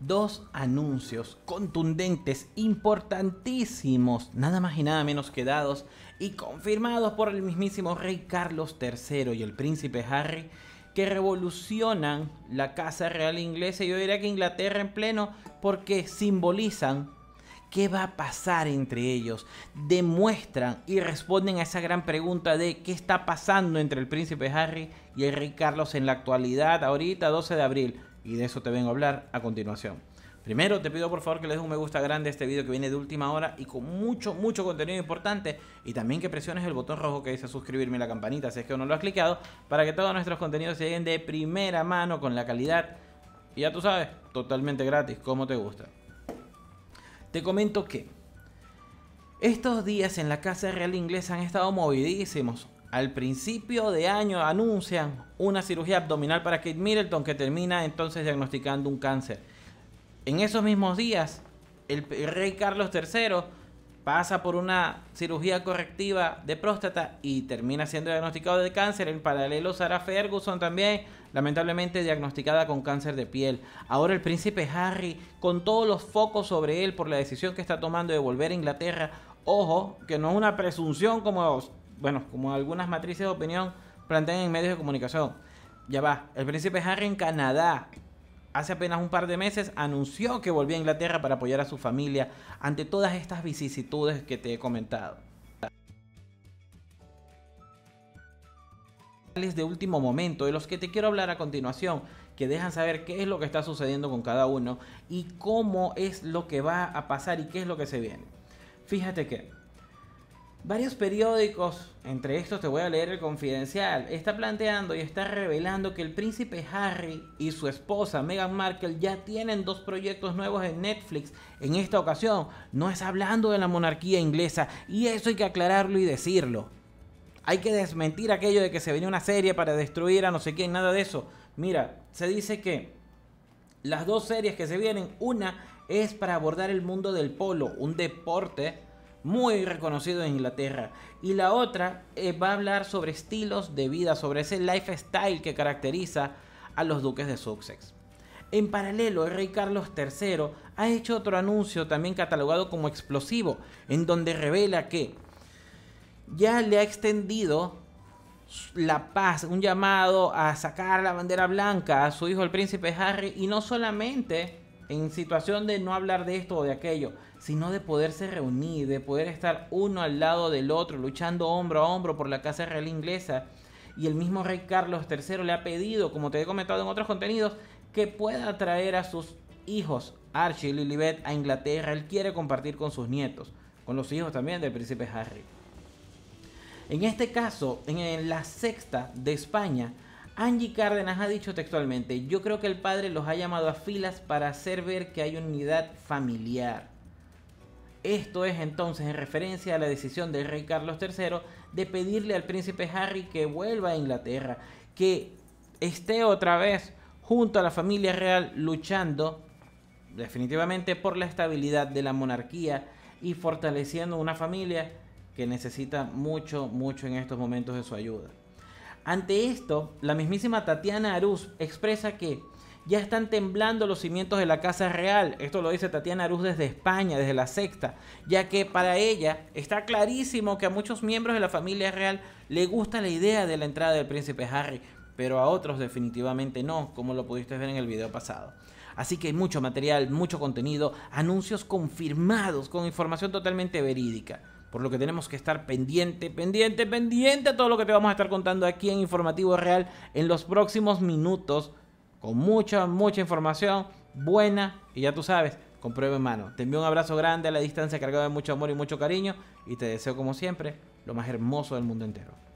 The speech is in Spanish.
dos anuncios contundentes, importantísimos, nada más y nada menos que dados y confirmados por el mismísimo rey Carlos III y el príncipe Harry, que revolucionan la Casa Real Inglesa, yo diría que Inglaterra en pleno, porque simbolizan qué va a pasar entre ellos, demuestran y responden a esa gran pregunta de qué está pasando entre el príncipe Harry y el rey Carlos en la actualidad, ahorita 12 de abril y de eso te vengo a hablar a continuación. Primero te pido por favor que le des un me gusta grande a este video que viene de última hora y con mucho, mucho contenido importante y también que presiones el botón rojo que dice suscribirme a la campanita si es que aún no lo has clicado para que todos nuestros contenidos lleguen de primera mano con la calidad y ya tú sabes, totalmente gratis, como te gusta. Te comento que estos días en la Casa Real Inglesa han estado movidísimos al principio de año anuncian una cirugía abdominal para Kate Middleton que termina entonces diagnosticando un cáncer. En esos mismos días, el, rey Carlos III pasa por una cirugía correctiva de próstata y termina siendo diagnosticado de cáncer. En paralelo, Sarah Ferguson también, lamentablemente diagnosticada con cáncer de piel. Ahora el príncipe Harry, con todos los focos sobre él por la decisión que está tomando de volver a Inglaterra, ojo, que no es una presunción como bueno, como algunas matrices de opinión plantean en medios de comunicación. Ya va, el príncipe Harry en Canadá hace apenas un par de meses anunció que volvía a Inglaterra para apoyar a su familia ante todas estas vicisitudes que te he comentado. de último momento, de los que te quiero hablar a continuación, que dejan saber qué es lo que está sucediendo con cada uno y cómo es lo que va a pasar y qué es lo que se viene. Fíjate que Varios periódicos, entre estos te voy a leer el confidencial, está planteando y está revelando que el príncipe Harry y su esposa Meghan Markle ya tienen dos proyectos nuevos en Netflix. En esta ocasión no es hablando de la monarquía inglesa y eso hay que aclararlo y decirlo. Hay que desmentir aquello de que se viene una serie para destruir a no sé quién, nada de eso. Mira, se dice que las dos series que se vienen, una es para abordar el mundo del polo, un deporte muy reconocido en Inglaterra. Y la otra eh, va a hablar sobre estilos de vida, sobre ese lifestyle que caracteriza a los duques de Sussex. En paralelo, el rey Carlos III ha hecho otro anuncio también catalogado como explosivo, en donde revela que ya le ha extendido la paz, un llamado a sacar la bandera blanca a su hijo el príncipe Harry y no solamente en situación de no hablar de esto o de aquello, sino de poderse reunir, de poder estar uno al lado del otro, luchando hombro a hombro por la Casa Real Inglesa. Y el mismo rey Carlos III le ha pedido, como te he comentado en otros contenidos, que pueda traer a sus hijos, Archie y Lilibet, a Inglaterra. Él quiere compartir con sus nietos, con los hijos también del príncipe Harry. En este caso, en la sexta de España, Angie Cárdenas ha dicho textualmente, yo creo que el padre los ha llamado a filas para hacer ver que hay unidad familiar. Esto es entonces en referencia a la decisión del rey Carlos III de pedirle al príncipe Harry que vuelva a Inglaterra, que esté otra vez junto a la familia real luchando definitivamente por la estabilidad de la monarquía y fortaleciendo una familia que necesita mucho, mucho en estos momentos de su ayuda. Ante esto, la mismísima Tatiana Arús expresa que ya están temblando los cimientos de la Casa Real. Esto lo dice Tatiana Arús desde España, desde la sexta, ya que para ella está clarísimo que a muchos miembros de la familia real le gusta la idea de la entrada del príncipe Harry, pero a otros definitivamente no, como lo pudiste ver en el video pasado. Así que hay mucho material, mucho contenido, anuncios confirmados con información totalmente verídica. Por lo que tenemos que estar pendiente, pendiente, pendiente a todo lo que te vamos a estar contando aquí en Informativo Real en los próximos minutos. Con mucha, mucha información buena. Y ya tú sabes, compruebe en mano. Te envío un abrazo grande a la distancia cargado de mucho amor y mucho cariño. Y te deseo como siempre lo más hermoso del mundo entero.